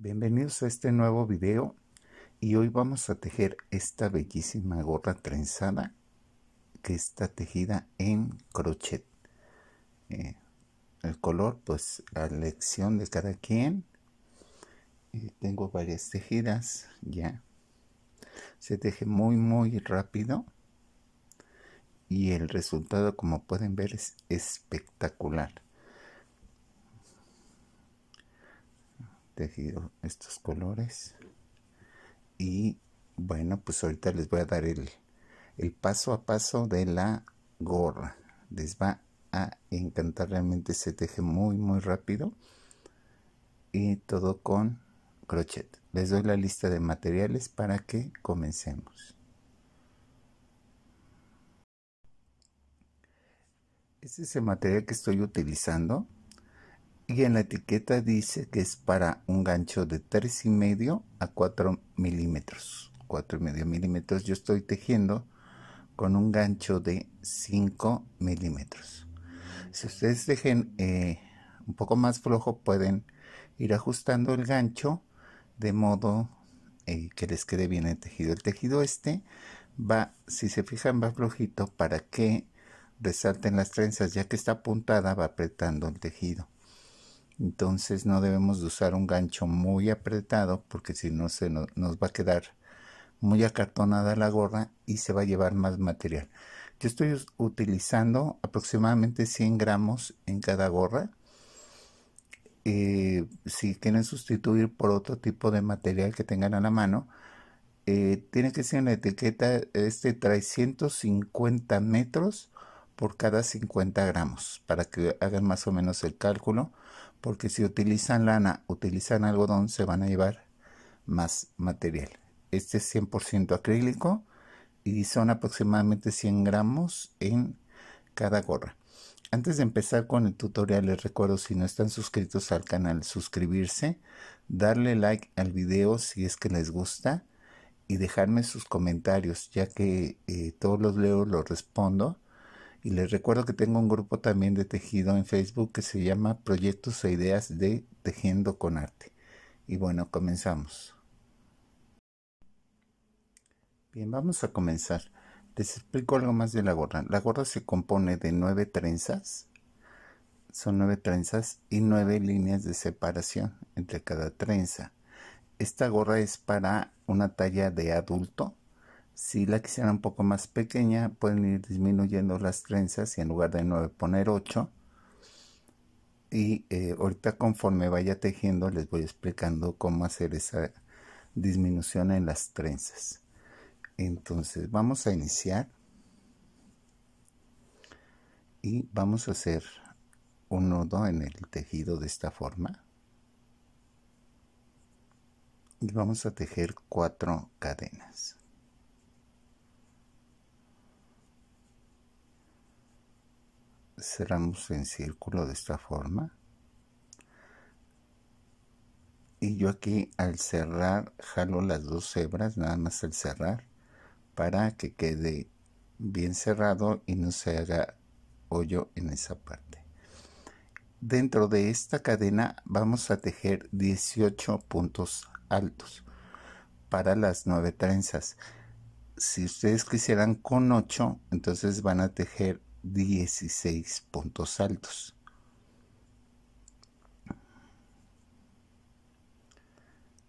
Bienvenidos a este nuevo video y hoy vamos a tejer esta bellísima gorra trenzada que está tejida en crochet. Eh, el color pues a elección de cada quien. Eh, tengo varias tejidas ya. Se teje muy muy rápido y el resultado como pueden ver es espectacular. tejido estos colores y bueno pues ahorita les voy a dar el, el paso a paso de la gorra les va a encantar realmente se teje muy muy rápido y todo con crochet les doy la lista de materiales para que comencemos este es el material que estoy utilizando y en la etiqueta dice que es para un gancho de 3,5 a 4 milímetros. 4,5 milímetros yo estoy tejiendo con un gancho de 5 milímetros. Si ustedes dejen eh, un poco más flojo pueden ir ajustando el gancho de modo eh, que les quede bien el tejido. El tejido este va, si se fijan, va flojito para que resalten las trenzas, ya que está apuntada va apretando el tejido. Entonces no debemos de usar un gancho muy apretado porque si no se nos, va a quedar muy acartonada la gorra y se va a llevar más material. Yo estoy utilizando aproximadamente 100 gramos en cada gorra. Eh, si quieren sustituir por otro tipo de material que tengan a la mano, eh, tiene que ser en la etiqueta este 350 metros por cada 50 gramos para que hagan más o menos el cálculo porque si utilizan lana, utilizan algodón, se van a llevar más material. Este es 100% acrílico y son aproximadamente 100 gramos en cada gorra. Antes de empezar con el tutorial les recuerdo si no están suscritos al canal suscribirse, darle like al video si es que les gusta y dejarme sus comentarios ya que eh, todos los leo, los respondo y les recuerdo que tengo un grupo también de tejido en Facebook que se llama Proyectos e Ideas de Tejiendo con Arte. Y bueno, comenzamos. Bien, vamos a comenzar. Les explico algo más de la gorra. La gorra se compone de nueve trenzas. Son nueve trenzas y nueve líneas de separación entre cada trenza. Esta gorra es para una talla de adulto si la quisieran un poco más pequeña, pueden ir disminuyendo las trenzas y en lugar de 9 poner 8. Y eh, ahorita conforme vaya tejiendo les voy explicando cómo hacer esa disminución en las trenzas. Entonces vamos a iniciar y vamos a hacer un nudo en el tejido de esta forma. Y vamos a tejer cuatro cadenas. cerramos en círculo de esta forma y yo aquí al cerrar jalo las dos hebras nada más al cerrar para que quede bien cerrado y no se haga hoyo en esa parte dentro de esta cadena vamos a tejer 18 puntos altos para las 9 trenzas si ustedes quisieran con 8 entonces van a tejer 16 puntos altos.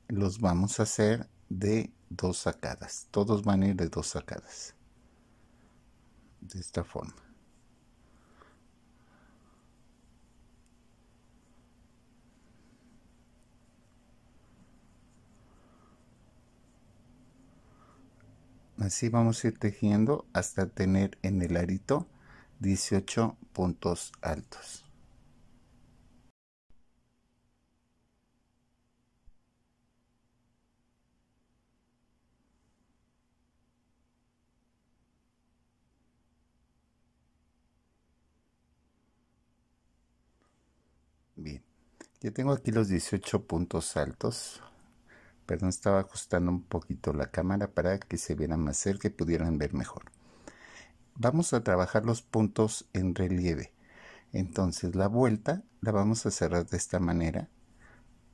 Los vamos a hacer de dos sacadas. Todos van a ir de dos sacadas. De esta forma. Así vamos a ir tejiendo hasta tener en el arito 18 puntos altos. Bien, ya tengo aquí los 18 puntos altos. Perdón, estaba ajustando un poquito la cámara para que se vieran más cerca y pudieran ver mejor vamos a trabajar los puntos en relieve. Entonces la vuelta la vamos a cerrar de esta manera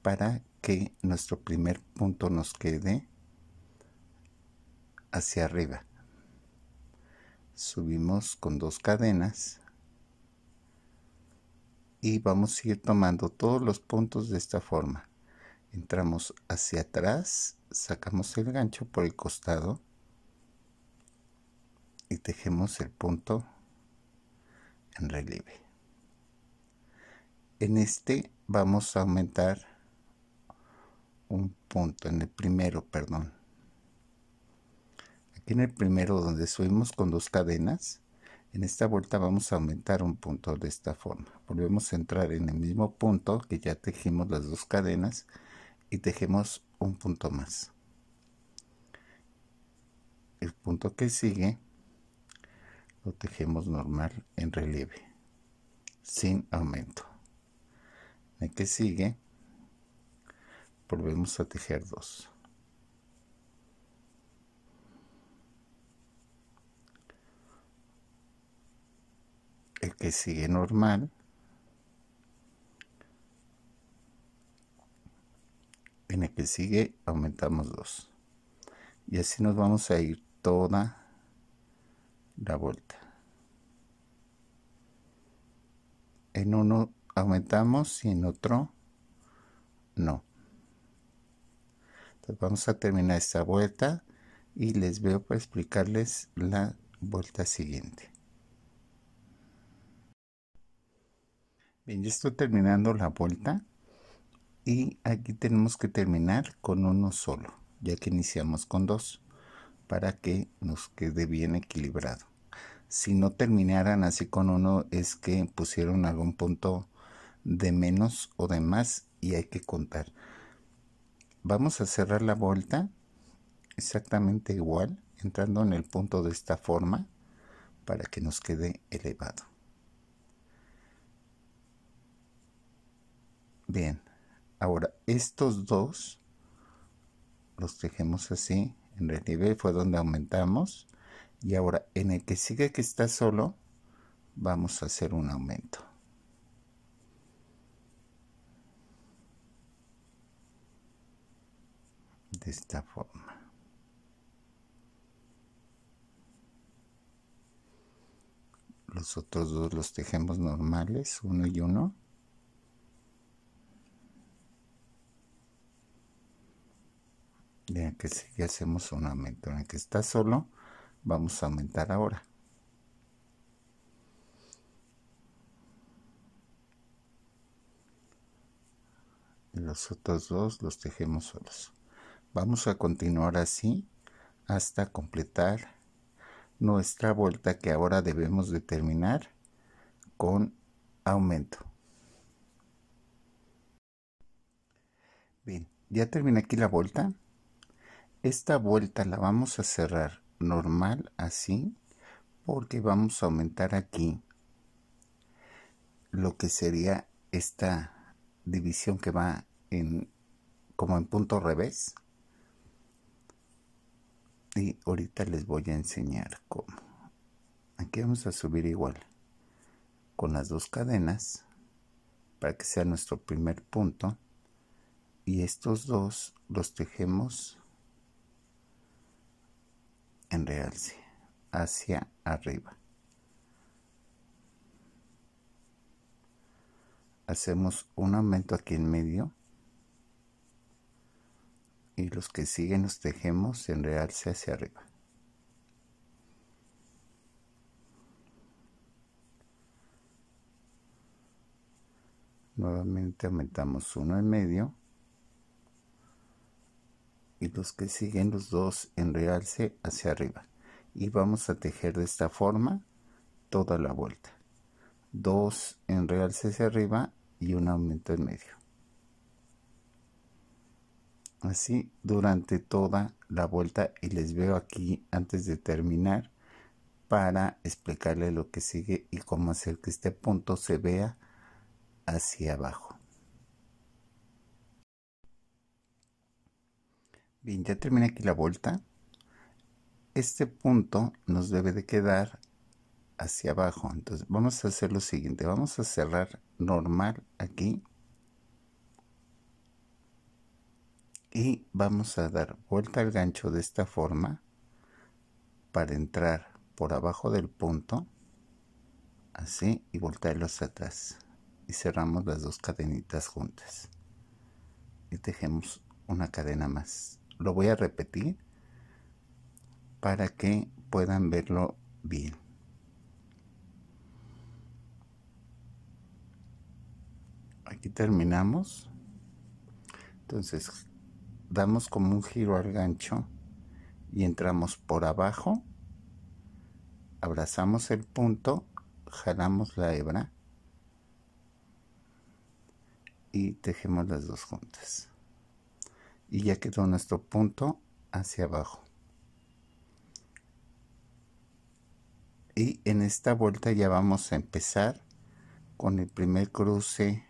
para que nuestro primer punto nos quede hacia arriba. Subimos con dos cadenas y vamos a ir tomando todos los puntos de esta forma. Entramos hacia atrás, sacamos el gancho por el costado tejemos el punto en relieve. En este vamos a aumentar un punto, en el primero, perdón. Aquí en el primero donde subimos con dos cadenas, en esta vuelta vamos a aumentar un punto de esta forma. Volvemos a entrar en el mismo punto que ya tejimos las dos cadenas y tejemos un punto más. El punto que sigue tejemos normal en relieve, sin aumento. el que sigue, volvemos a tejer dos El que sigue normal. En el que sigue aumentamos dos Y así nos vamos a ir toda la vuelta. En uno aumentamos y en otro no. vamos a terminar esta vuelta y les veo para explicarles la vuelta siguiente. Bien, ya estoy terminando la vuelta y aquí tenemos que terminar con uno solo, ya que iniciamos con dos para que nos quede bien equilibrado. Si no terminaran así con uno es que pusieron algún punto de menos o de más y hay que contar. Vamos a cerrar la vuelta exactamente igual, entrando en el punto de esta forma para que nos quede elevado. Bien, ahora estos dos los dejemos así en relieve fue donde aumentamos y ahora en el que sigue que está solo vamos a hacer un aumento de esta forma los otros dos los tejemos normales uno y uno ya que si hacemos un aumento en el que está solo, vamos a aumentar ahora. los otros dos los tejemos solos. Vamos a continuar así hasta completar nuestra vuelta que ahora debemos de terminar con aumento. Bien, ya terminé aquí la vuelta. Esta vuelta la vamos a cerrar normal así porque vamos a aumentar aquí lo que sería esta división que va en como en punto revés y ahorita les voy a enseñar cómo aquí vamos a subir igual con las dos cadenas para que sea nuestro primer punto y estos dos los tejemos en realce hacia arriba. Hacemos un aumento aquí en medio y los que siguen los tejemos en realce hacia arriba. Nuevamente aumentamos uno en medio y los que siguen los dos en realce hacia arriba y vamos a tejer de esta forma toda la vuelta dos en realce hacia arriba y un aumento en medio así durante toda la vuelta y les veo aquí antes de terminar para explicarle lo que sigue y cómo hacer que este punto se vea hacia abajo Bien, ya termina aquí la vuelta. Este punto nos debe de quedar hacia abajo. Entonces vamos a hacer lo siguiente. Vamos a cerrar normal aquí. Y vamos a dar vuelta al gancho de esta forma para entrar por abajo del punto. Así y voltearlos atrás. Y cerramos las dos cadenitas juntas. Y tejemos una cadena más. Lo voy a repetir para que puedan verlo bien. Aquí terminamos. Entonces, damos como un giro al gancho y entramos por abajo, abrazamos el punto, jalamos la hebra y tejemos las dos juntas y ya quedó nuestro punto hacia abajo y en esta vuelta ya vamos a empezar con el primer cruce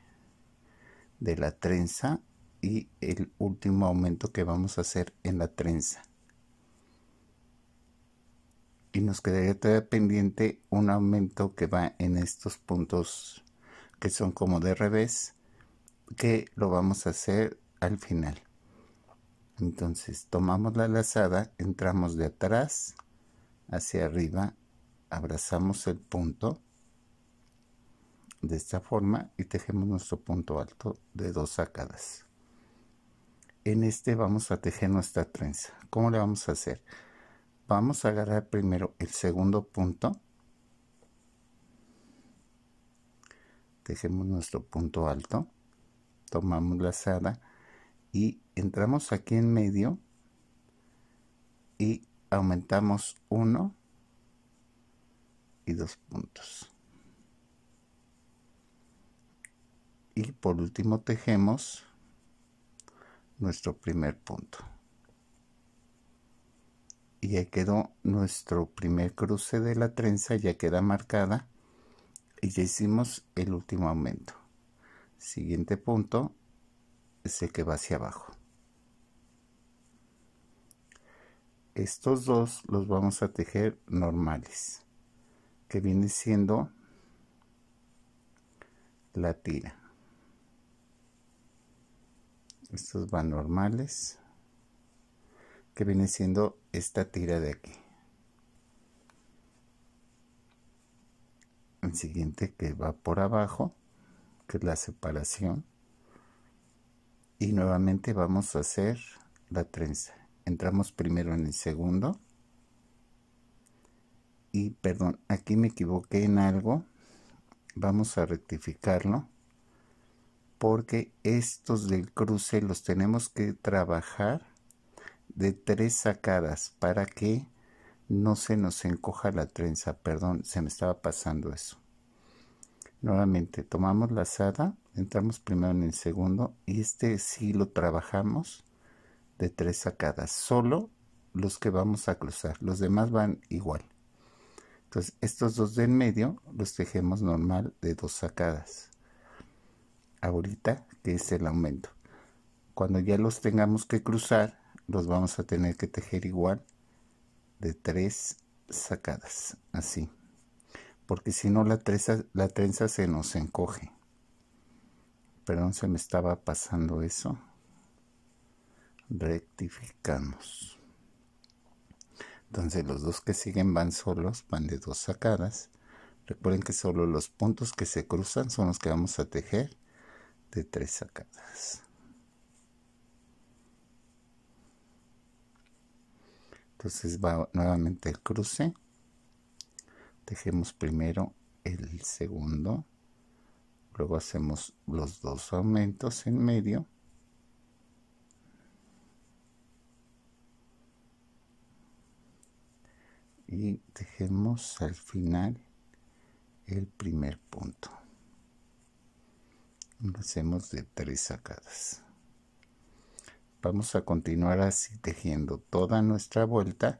de la trenza y el último aumento que vamos a hacer en la trenza y nos quedaría todavía pendiente un aumento que va en estos puntos que son como de revés que lo vamos a hacer al final entonces tomamos la lazada, entramos de atrás hacia arriba, abrazamos el punto de esta forma y tejemos nuestro punto alto de dos sacadas. En este vamos a tejer nuestra trenza. ¿Cómo le vamos a hacer? Vamos a agarrar primero el segundo punto. Tejemos nuestro punto alto. Tomamos lazada y entramos aquí en medio y aumentamos uno y dos puntos. Y por último tejemos nuestro primer punto. Y ya quedó nuestro primer cruce de la trenza, ya queda marcada y ya hicimos el último aumento. Siguiente punto es que va hacia abajo. Estos dos los vamos a tejer normales, que viene siendo la tira. Estos van normales, que viene siendo esta tira de aquí. El siguiente que va por abajo, que es la separación y nuevamente vamos a hacer la trenza entramos primero en el segundo y perdón aquí me equivoqué en algo vamos a rectificarlo porque estos del cruce los tenemos que trabajar de tres sacadas para que no se nos encoja la trenza perdón se me estaba pasando eso nuevamente tomamos la lazada entramos primero en el segundo y este sí lo trabajamos de tres sacadas, solo los que vamos a cruzar, los demás van igual. Entonces estos dos en medio los tejemos normal de dos sacadas. Ahorita que es el aumento. Cuando ya los tengamos que cruzar, los vamos a tener que tejer igual de tres sacadas, así. Porque si no la la trenza se nos encoge. Perdón, se me estaba pasando eso. Rectificamos. Entonces los dos que siguen van solos, van de dos sacadas. Recuerden que solo los puntos que se cruzan son los que vamos a tejer de tres sacadas. Entonces va nuevamente el cruce. Tejemos primero el segundo luego hacemos los dos aumentos en medio y dejemos al final el primer punto lo hacemos de tres sacadas vamos a continuar así tejiendo toda nuestra vuelta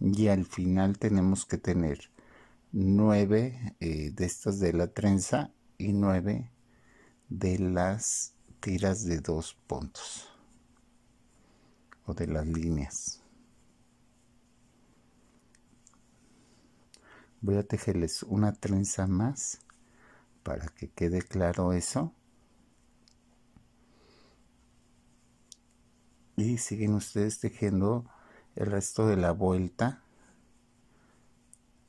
y al final tenemos que tener nueve eh, de estas de la trenza y 9 de las tiras de dos puntos o de las líneas. Voy a tejerles una trenza más para que quede claro eso. Y siguen ustedes tejiendo el resto de la vuelta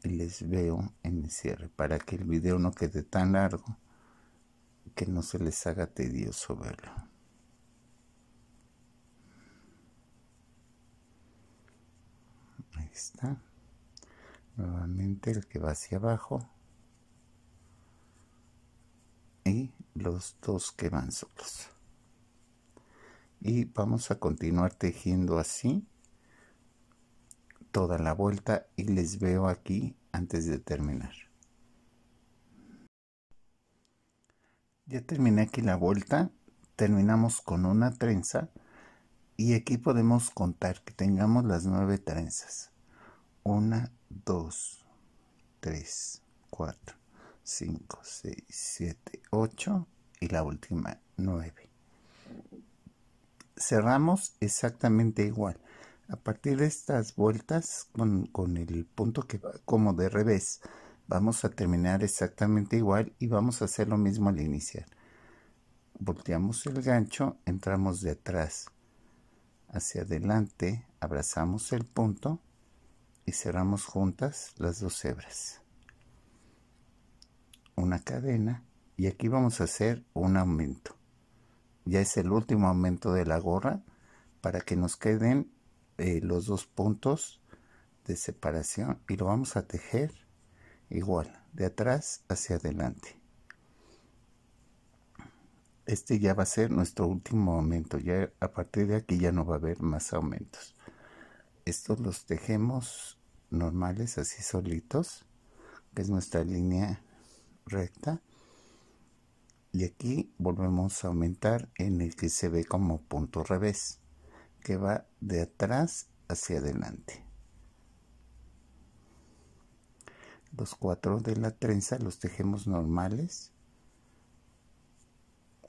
les veo en el cierre para que el video no quede tan largo que no se les haga tedioso verlo. Ahí está. Nuevamente el que va hacia abajo. Y los dos que van solos. Y vamos a continuar tejiendo así toda la vuelta y les veo aquí antes de terminar. Ya terminé aquí la vuelta, terminamos con una trenza y aquí podemos contar que tengamos las nueve trenzas. Una, dos, tres, cuatro, cinco, seis, siete, ocho y la última nueve. Cerramos exactamente igual a partir de estas vueltas con, el punto que va como de revés vamos a terminar exactamente igual y vamos a hacer lo mismo al iniciar volteamos el gancho entramos de atrás hacia adelante abrazamos el punto y cerramos juntas las dos hebras una cadena y aquí vamos a hacer un aumento ya es el último aumento de la gorra para que nos queden eh, los dos puntos de separación y lo vamos a tejer igual de atrás hacia adelante este ya va a ser nuestro último aumento ya a partir de aquí ya no va a haber más aumentos estos los tejemos normales así solitos que es nuestra línea recta y aquí volvemos a aumentar en el que se ve como punto revés que va de atrás hacia adelante. Los cuatro de la trenza los tejemos normales.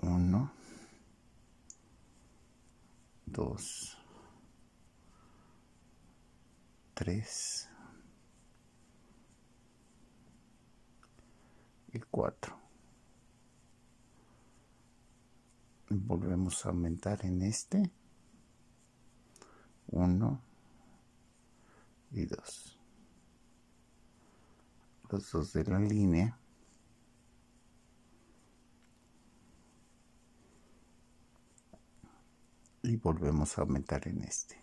Uno, dos, tres y cuatro. Volvemos a aumentar en este. 1 y 2. Los dos de la línea. Y volvemos a aumentar en este.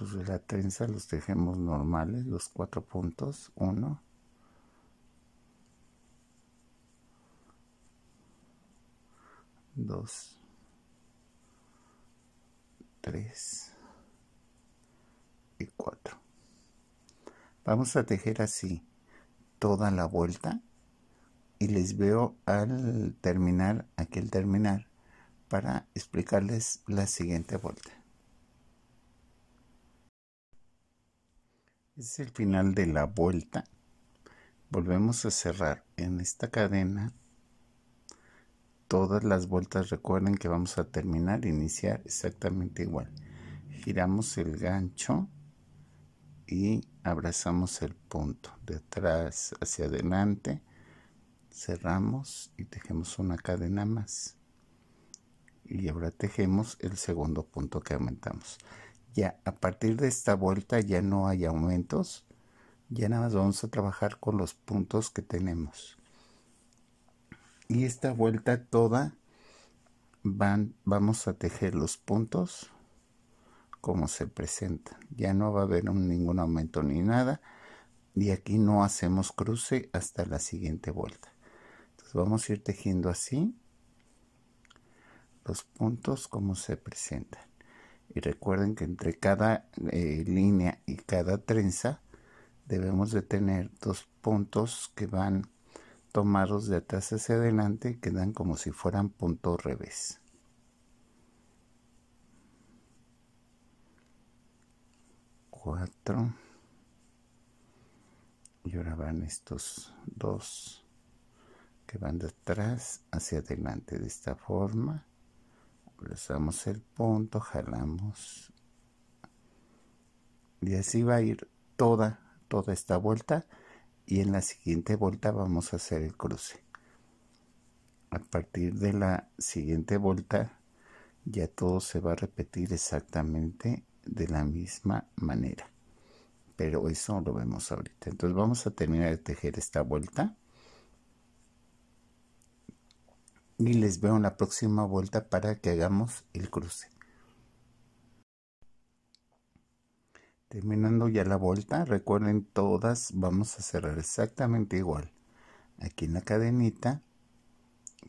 Los de la trenza los dejemos normales, los cuatro puntos. 1, 2, 3 y 4 Vamos a tejer así toda la vuelta y les veo al terminar, aquel terminar, para explicarles la siguiente vuelta. es el final de la vuelta. Volvemos a cerrar en esta cadena todas las vueltas recuerden que vamos a terminar, iniciar exactamente igual. Giramos el gancho y abrazamos el punto de atrás hacia adelante. Cerramos y tejemos una cadena más. Y ahora tejemos el segundo punto que aumentamos. Ya a partir de esta vuelta ya no hay aumentos. Ya nada más vamos a trabajar con los puntos que tenemos y esta vuelta toda van, vamos a tejer los puntos como se presenta. ya no va a haber ningún aumento ni nada y aquí no hacemos cruce hasta la siguiente vuelta entonces vamos a ir tejiendo así los puntos como se presentan y recuerden que entre cada eh, línea y cada trenza debemos de tener dos puntos que van ...tomados de atrás hacia adelante quedan como si fueran punto revés. Cuatro. Y ahora van estos dos que van de atrás hacia adelante de esta forma. cruzamos el punto, jalamos. Y así va a ir toda, toda esta vuelta y en la siguiente vuelta vamos a hacer el cruce. A partir de la siguiente vuelta ya todo se va a repetir exactamente de la misma manera. Pero eso lo vemos ahorita. Entonces vamos a terminar de tejer esta vuelta. Y les veo en la próxima vuelta para que hagamos el cruce. Terminando ya la vuelta, recuerden todas vamos a cerrar exactamente igual. Aquí en la cadenita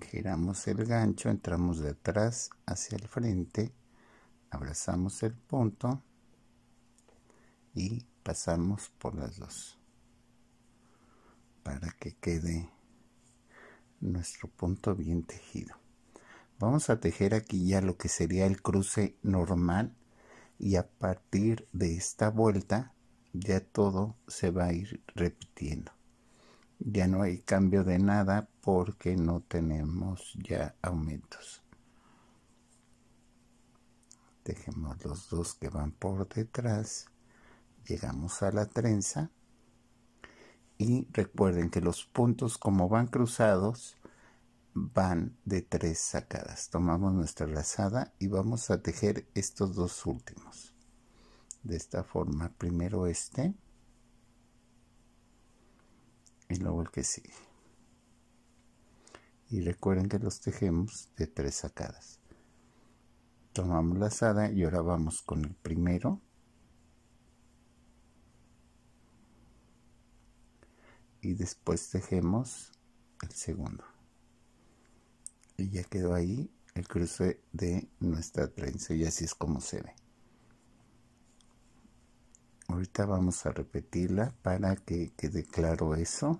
giramos el gancho, entramos de atrás hacia el frente, abrazamos el punto y pasamos por las dos para que quede nuestro punto bien tejido. Vamos a tejer aquí ya lo que sería el cruce normal y a partir de esta vuelta ya todo se va a ir repitiendo. Ya no hay cambio de nada porque no tenemos ya aumentos. Dejemos los dos que van por detrás. Llegamos a la trenza. Y recuerden que los puntos como van cruzados van de tres sacadas. Tomamos nuestra lazada y vamos a tejer estos dos últimos. De esta forma, primero este y luego el que sigue. Y recuerden que los tejemos de tres sacadas. Tomamos la lazada y ahora vamos con el primero. Y después tejemos el segundo. Y ya quedó ahí el cruce de nuestra trenza y así es como se ve. Ahorita vamos a repetirla para que quede claro eso.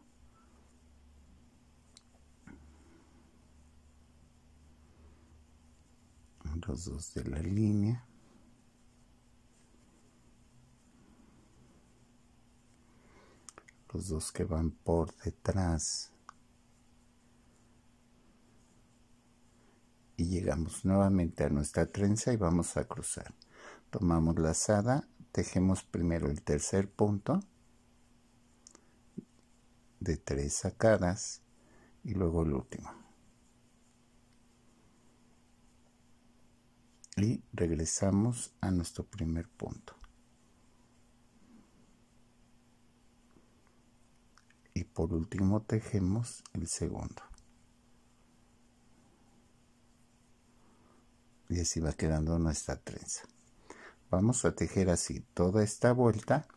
Los dos de la línea. Los dos que van por detrás. y llegamos nuevamente a nuestra trenza y vamos a cruzar. Tomamos la lazada, tejemos primero el tercer punto de tres sacadas y luego el último. Y regresamos a nuestro primer punto. Y por último tejemos el segundo. y así va quedando nuestra trenza vamos a tejer así toda esta vuelta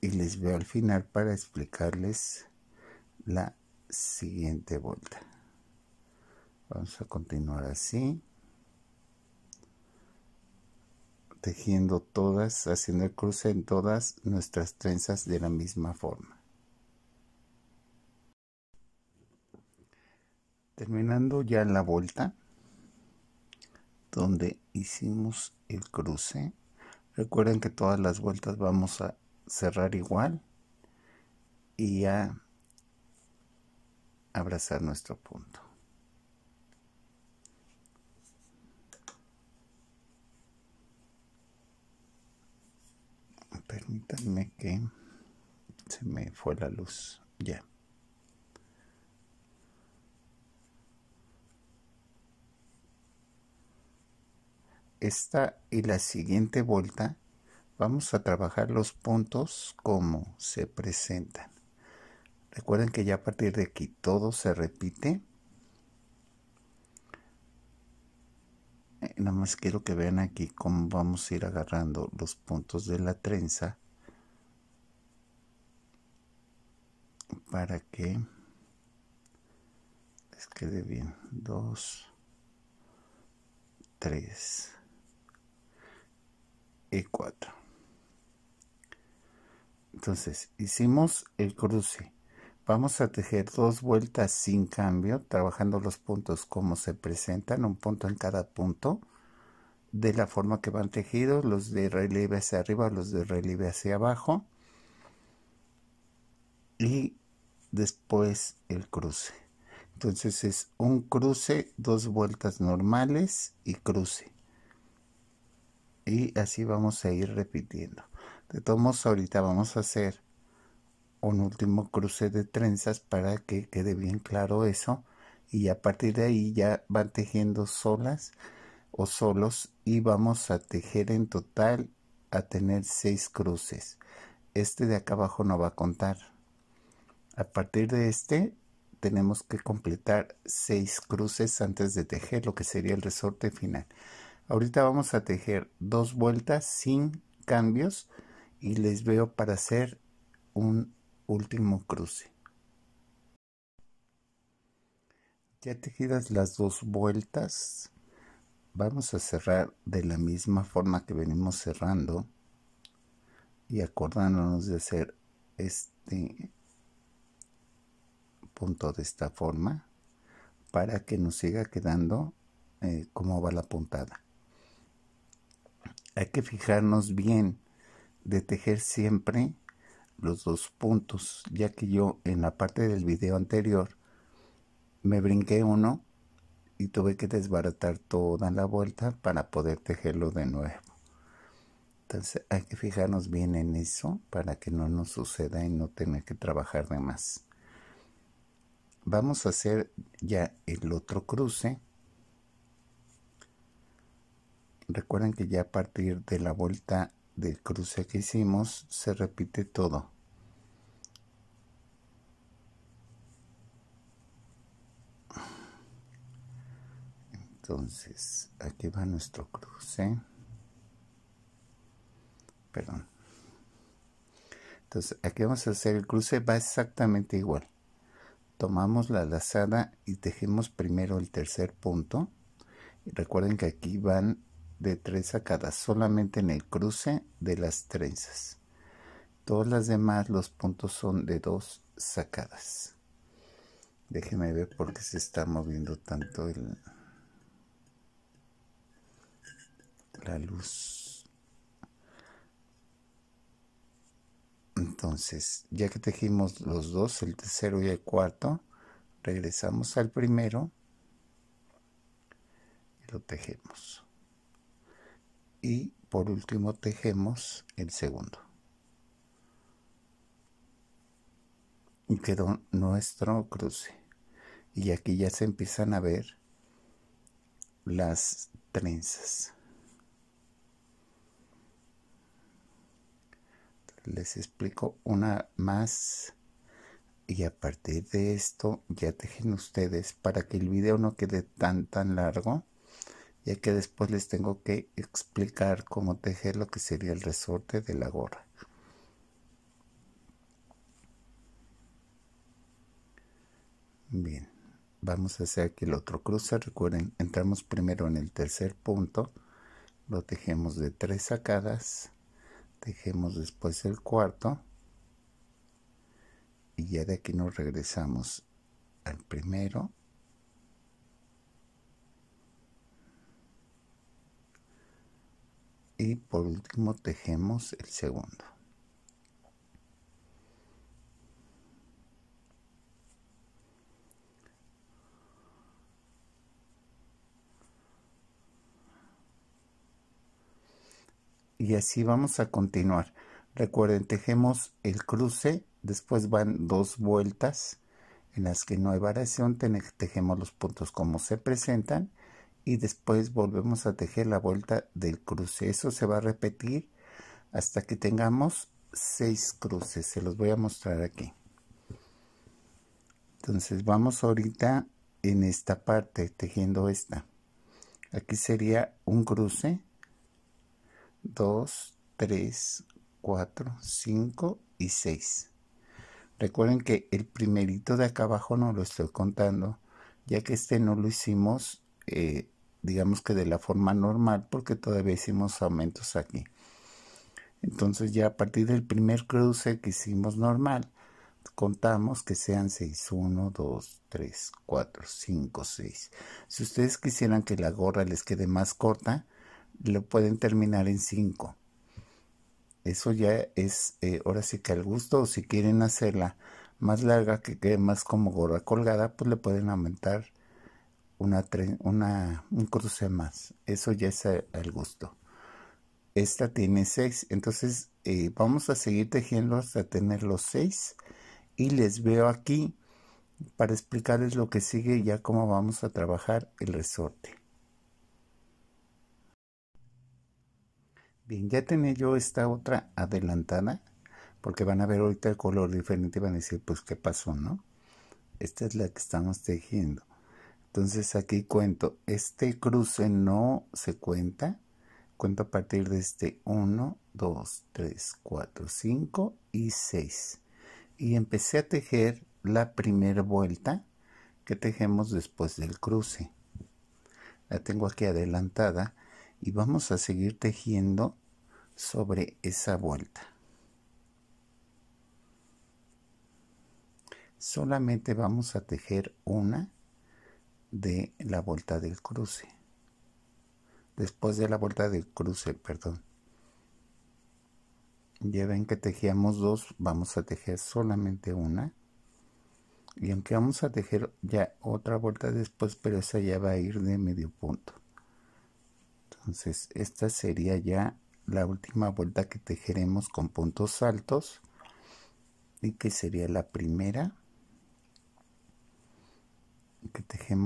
y les veo al final para explicarles la siguiente vuelta vamos a continuar así tejiendo todas haciendo el cruce en todas nuestras trenzas de la misma forma terminando ya la vuelta donde hicimos el cruce recuerden que todas las vueltas vamos a cerrar igual y a abrazar nuestro punto permítanme que se me fue la luz ya esta y la siguiente vuelta vamos a trabajar los puntos como se presentan. Recuerden que ya a partir de aquí todo se repite. Eh, nada más quiero que vean aquí cómo vamos a ir agarrando los puntos de la trenza para que les quede bien. Dos, tres. E4. Entonces, hicimos el cruce. Vamos a tejer dos vueltas sin cambio, trabajando los puntos como se presentan, un punto en cada punto, de la forma que van tejidos, los de relieve hacia arriba, los de relieve hacia abajo. Y después el cruce. Entonces es un cruce, dos vueltas normales y cruce y así vamos a ir repitiendo de todos ahorita vamos a hacer un último cruce de trenzas para que quede bien claro eso y a partir de ahí ya van tejiendo solas o solos y vamos a tejer en total a tener seis cruces este de acá abajo no va a contar a partir de este tenemos que completar seis cruces antes de tejer lo que sería el resorte final Ahorita vamos a tejer dos vueltas sin cambios y les veo para hacer un último cruce. Ya tejidas las dos vueltas, vamos a cerrar de la misma forma que venimos cerrando y acordándonos de hacer este punto de esta forma para que nos siga quedando eh, como va la puntada hay que fijarnos bien de tejer siempre los dos puntos, ya que yo en la parte del video anterior me brinqué uno y tuve que desbaratar toda la vuelta para poder tejerlo de nuevo. Entonces hay que fijarnos bien en eso para que no nos suceda y no tener que trabajar de más. Vamos a hacer ya el otro cruce Recuerden que ya a partir de la vuelta del cruce que hicimos se repite todo. Entonces, aquí va nuestro cruce. Perdón. Entonces, aquí vamos a hacer el cruce, va exactamente igual. Tomamos la lazada y tejemos primero el tercer punto. Y recuerden que aquí van de tres sacadas, solamente en el cruce de las trenzas. Todas las demás los puntos son de dos sacadas. Déjeme ver por qué se está moviendo tanto la luz. Entonces, ya que tejimos los dos, el tercero y el cuarto, regresamos al primero y lo tejemos y por último tejemos el segundo. Y quedó nuestro cruce. Y aquí ya se empiezan a ver las trenzas. Les explico una más y a partir de esto ya tejen ustedes para que el video no quede tan tan largo ya que después les tengo que explicar cómo tejer lo que sería el resorte de la gorra. Bien, vamos a hacer aquí el otro cruce. Recuerden, entramos primero en el tercer punto, lo tejemos de tres sacadas, tejemos después el cuarto y ya de aquí nos regresamos al primero y por último tejemos el segundo y así vamos a continuar recuerden tejemos el cruce después van dos vueltas en las que no hay variación tejemos los puntos como se presentan y después volvemos a tejer la vuelta del cruce. Eso se va a repetir hasta que tengamos seis cruces. Se los voy a mostrar aquí. Entonces vamos ahorita en esta parte tejiendo esta. Aquí sería un cruce. 2, 3, 4, 5 y 6. Recuerden que el primerito de acá abajo no lo estoy contando, ya que este no lo hicimos eh, digamos que de la forma normal, porque todavía hicimos aumentos aquí. Entonces ya a partir del primer cruce que hicimos normal, contamos que sean 6, 1, 2, 3, 4, 5, 6. Si ustedes quisieran que la gorra les quede más corta, lo pueden terminar en 5. Eso ya es, eh, ahora sí que al gusto, o si quieren hacerla más larga, que quede más como gorra colgada, pues le pueden aumentar una, una, un cruce más. Eso ya es al eh, gusto. Esta tiene 6, entonces eh, vamos a seguir tejiendo hasta tener los 6 y les veo aquí para explicarles lo que sigue ya cómo vamos a trabajar el resorte. Bien, ya tenía yo esta otra adelantada porque van a ver ahorita el color diferente y van a decir pues qué pasó, ¿no? Esta es la que estamos tejiendo. Entonces aquí cuento, este cruce no se cuenta, cuento a partir de este 1, 2, 3, 4, 5 y 6. Y empecé a tejer la primera vuelta que tejemos después del cruce. La tengo aquí adelantada y vamos a seguir tejiendo sobre esa vuelta. Solamente vamos a tejer una de la vuelta del cruce. Después de la vuelta del cruce, perdón. Ya ven que tejíamos dos, vamos a tejer solamente una. Y aunque vamos a tejer ya otra vuelta después, pero esa ya va a ir de medio punto. Entonces, esta sería ya la última vuelta que tejeremos con puntos altos y que sería la primera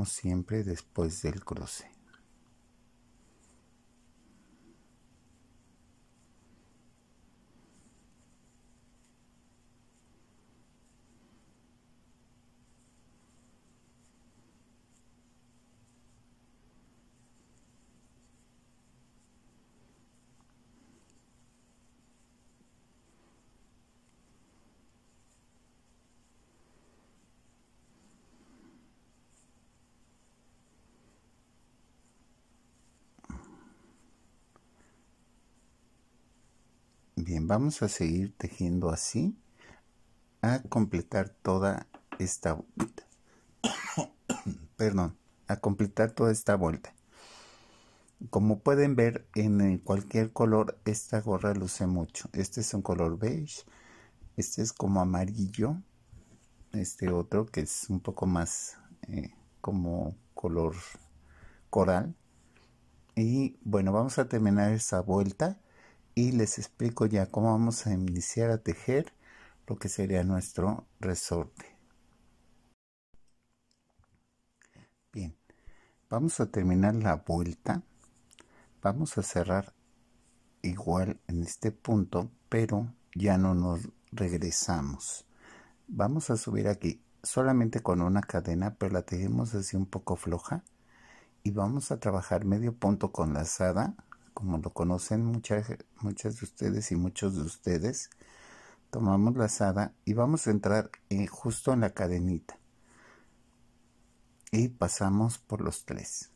siempre después del cruce. vamos a seguir tejiendo así a completar toda esta vuelta. Perdón, a completar toda esta vuelta. Como pueden ver, en cualquier color esta gorra luce mucho. Este es un color beige, este es como amarillo, este otro que es un poco más eh, como color coral. Y bueno, vamos a terminar esta vuelta y les explico ya cómo vamos a iniciar a tejer lo que sería nuestro resorte. Bien, vamos a terminar la vuelta. Vamos a cerrar igual en este punto, pero ya no nos regresamos. Vamos a subir aquí solamente con una cadena, pero la tejemos así un poco floja. Y vamos a trabajar medio punto con lazada como lo conocen muchas, muchas de ustedes y muchos de ustedes, tomamos la asada y vamos a entrar eh, justo en la cadenita. Y pasamos por los tres.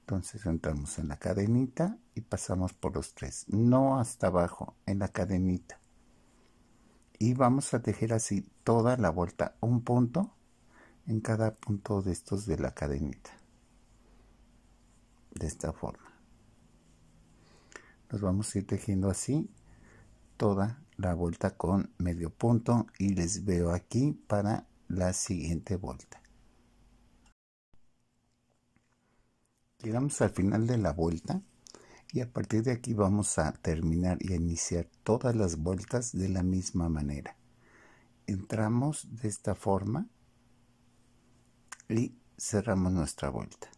Entonces entramos en la cadenita y pasamos por los tres. No hasta abajo, en la cadenita. Y vamos a tejer así toda la vuelta, un punto en cada punto de estos de la cadenita. De esta forma vamos a ir tejiendo así toda la vuelta con medio punto y les veo aquí para la siguiente vuelta. Llegamos al final de la vuelta y a partir de aquí vamos a terminar y a iniciar todas las vueltas de la misma manera. Entramos de esta forma y cerramos nuestra vuelta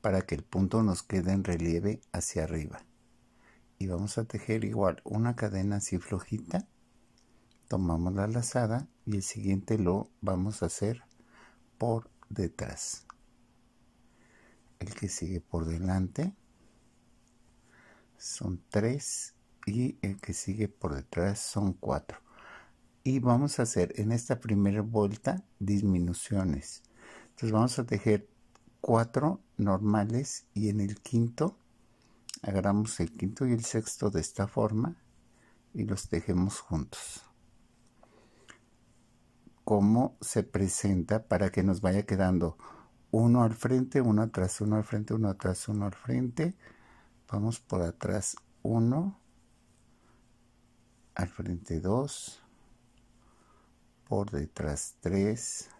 para que el punto nos quede en relieve hacia arriba y vamos a tejer igual una cadena así flojita tomamos la lazada y el siguiente lo vamos a hacer por detrás el que sigue por delante son tres y el que sigue por detrás son cuatro y vamos a hacer en esta primera vuelta disminuciones entonces vamos a tejer cuatro normales y en el quinto agarramos el quinto y el sexto de esta forma y los tejemos juntos cómo se presenta para que nos vaya quedando uno al frente, uno atrás, uno al frente, uno atrás, uno al frente. Vamos por atrás uno, al frente dos, por detrás tres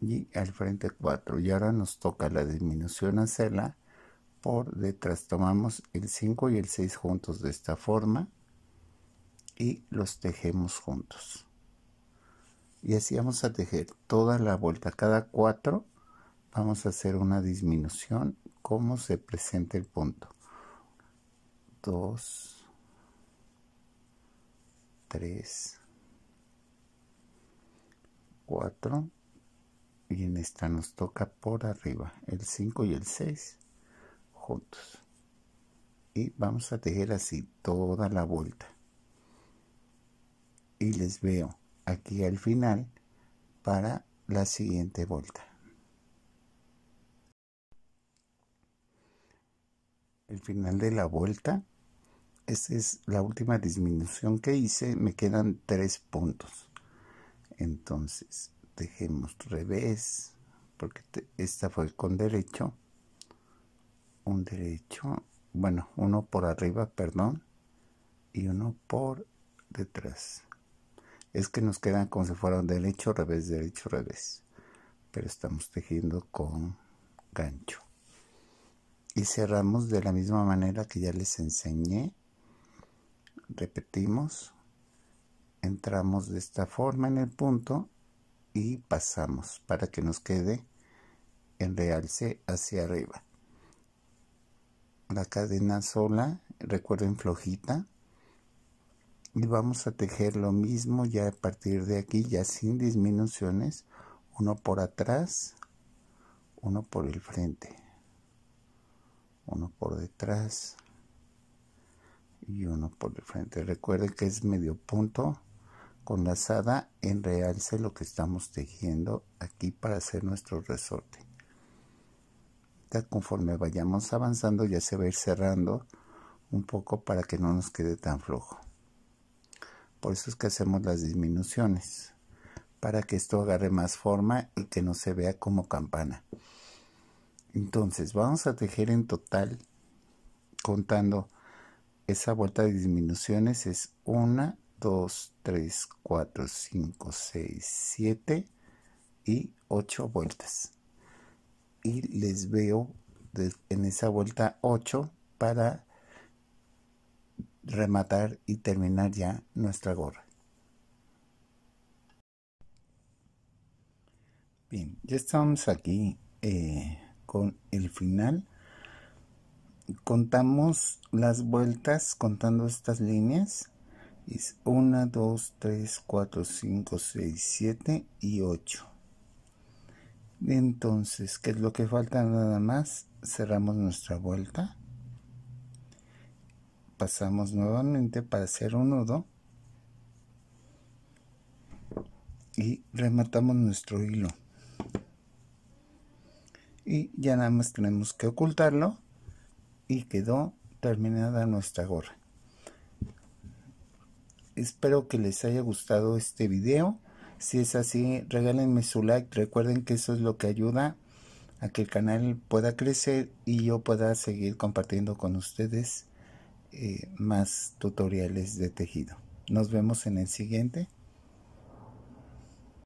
y al frente cuatro. Y ahora nos toca la disminución hacerla por detrás. Tomamos el 5 y el 6 juntos de esta forma y los tejemos juntos. Y así vamos a tejer toda la vuelta. Cada 4 vamos a hacer una disminución como se presenta el punto. 2, 3, 4 y en esta nos toca por arriba el 5 y el 6 y vamos a tejer así toda la vuelta. Y les veo aquí al final para la siguiente vuelta. El final de la vuelta, esta es la última disminución que hice, me quedan tres puntos. Entonces, dejemos revés, porque esta fue con derecho un derecho, bueno, uno por arriba, perdón, y uno por detrás. Es que nos quedan como si fueran derecho, revés, derecho, revés. Pero estamos tejiendo con gancho. Y cerramos de la misma manera que ya les enseñé. Repetimos. Entramos de esta forma en el punto y pasamos para que nos quede en realce hacia arriba la cadena sola, recuerden flojita. Y vamos a tejer lo mismo ya a partir de aquí, ya sin disminuciones, uno por atrás, uno por el frente, uno por detrás y uno por el frente. Recuerden que es medio punto con lazada en realce lo que estamos tejiendo aquí para hacer nuestro resorte conforme vayamos avanzando ya se va a ir cerrando un poco para que no nos quede tan flojo. Por eso es que hacemos las disminuciones, para que esto agarre más forma y que no se vea como campana. Entonces vamos a tejer en total, contando esa vuelta de disminuciones es 1, 2, 3, 4, 5, 6, 7 y 8 vueltas les veo en esa vuelta 8 para rematar y terminar ya nuestra gorra. Bien, ya estamos aquí eh, con el final. Contamos las vueltas contando estas líneas. Es 1, 2, 3, 4, 5, 6, 7 y 8. Entonces, ¿qué es lo que falta? Nada más cerramos nuestra vuelta. Pasamos nuevamente para hacer un nudo. Y rematamos nuestro hilo. Y ya nada más tenemos que ocultarlo. Y quedó terminada nuestra gorra. Espero que les haya gustado este video si es así, regálenme su like. Recuerden que eso es lo que ayuda a que el canal pueda crecer y yo pueda seguir compartiendo con ustedes eh, más tutoriales de tejido. Nos vemos en el siguiente.